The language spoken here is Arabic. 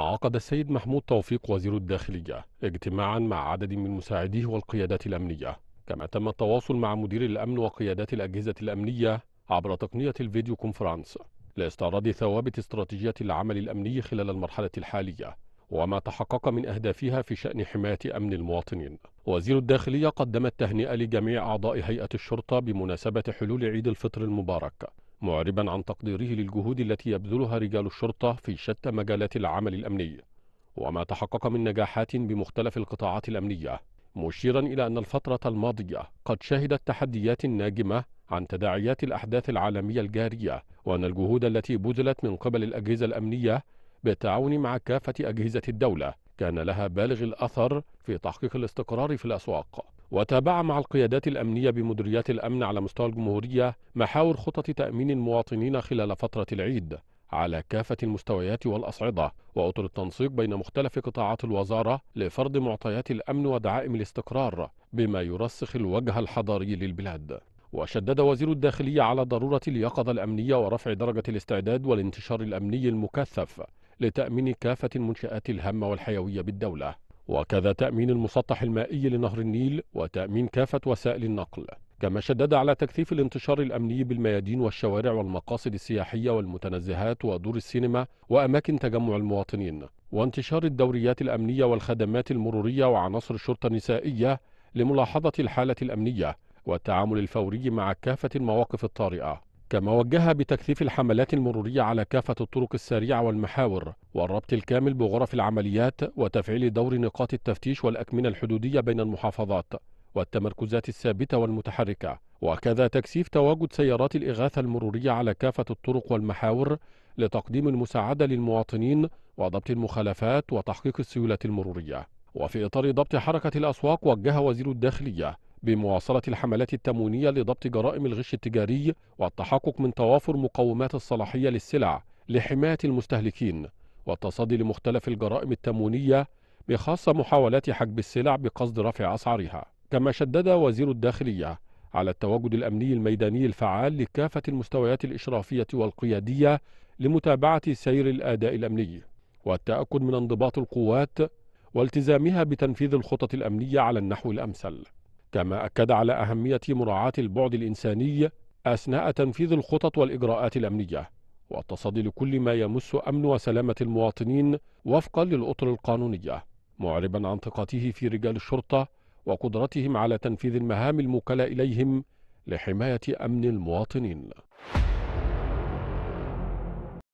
عقد السيد محمود توفيق وزير الداخلية اجتماعا مع عدد من مساعديه والقيادات الأمنية كما تم التواصل مع مدير الأمن وقيادات الأجهزة الأمنية عبر تقنية الفيديو كونفرانس لاستعراض ثوابت استراتيجية العمل الأمني خلال المرحلة الحالية وما تحقق من أهدافها في شأن حماية أمن المواطنين وزير الداخلية قدم التهنئة لجميع أعضاء هيئة الشرطة بمناسبة حلول عيد الفطر المبارك معربا عن تقديره للجهود التي يبذلها رجال الشرطة في شتى مجالات العمل الأمني وما تحقق من نجاحات بمختلف القطاعات الأمنية مشيرا إلى أن الفترة الماضية قد شهدت تحديات ناجمة عن تداعيات الأحداث العالمية الجارية وأن الجهود التي بذلت من قبل الأجهزة الأمنية بالتعاون مع كافة أجهزة الدولة كان لها بالغ الأثر في تحقيق الاستقرار في الأسواق وتابع مع القيادات الأمنية بمديريات الأمن على مستوى الجمهورية محاور خطط تأمين المواطنين خلال فترة العيد على كافة المستويات والأصعدة وأطر التنسيق بين مختلف قطاعات الوزارة لفرض معطيات الأمن ودعائم الاستقرار بما يرسخ الوجه الحضاري للبلاد وشدد وزير الداخلية على ضرورة اليقظة الأمنية ورفع درجة الاستعداد والانتشار الأمني المكثف لتأمين كافة المنشآت الهامة والحيوية بالدولة وكذا تأمين المسطح المائي لنهر النيل وتأمين كافة وسائل النقل كما شدد على تكثيف الانتشار الأمني بالميادين والشوارع والمقاصد السياحية والمتنزهات ودور السينما وأماكن تجمع المواطنين وانتشار الدوريات الأمنية والخدمات المرورية وعناصر الشرطة النسائية لملاحظة الحالة الأمنية والتعامل الفوري مع كافة المواقف الطارئة كما وجه بتكثيف الحملات المرورية على كافة الطرق السريعة والمحاور والربط الكامل بغرف العمليات وتفعيل دور نقاط التفتيش والأكمنة الحدودية بين المحافظات والتمركزات الثابتة والمتحركة وكذا تكثيف تواجد سيارات الإغاثة المرورية على كافة الطرق والمحاور لتقديم المساعدة للمواطنين وضبط المخالفات وتحقيق السيولة المرورية وفي إطار ضبط حركة الأسواق وجه وزير الداخلية بمواصلة الحملات التموينية لضبط جرائم الغش التجاري والتحقق من توافر مقومات الصلاحية للسلع لحماية المستهلكين والتصدي لمختلف الجرائم التموينية بخاصة محاولات حجب السلع بقصد رفع أسعارها كما شدد وزير الداخلية على التواجد الأمني الميداني الفعال لكافة المستويات الإشرافية والقيادية لمتابعة سير الأداء الأمني والتأكد من انضباط القوات والتزامها بتنفيذ الخطط الأمنية على النحو الأمثل كما أكد على أهمية مراعاة البعد الإنساني أثناء تنفيذ الخطط والإجراءات الأمنية والتصدي لكل ما يمس أمن وسلامة المواطنين وفقا للأطر القانونية معربا عن ثقته في رجال الشرطة وقدرتهم على تنفيذ المهام الموكلة إليهم لحماية أمن المواطنين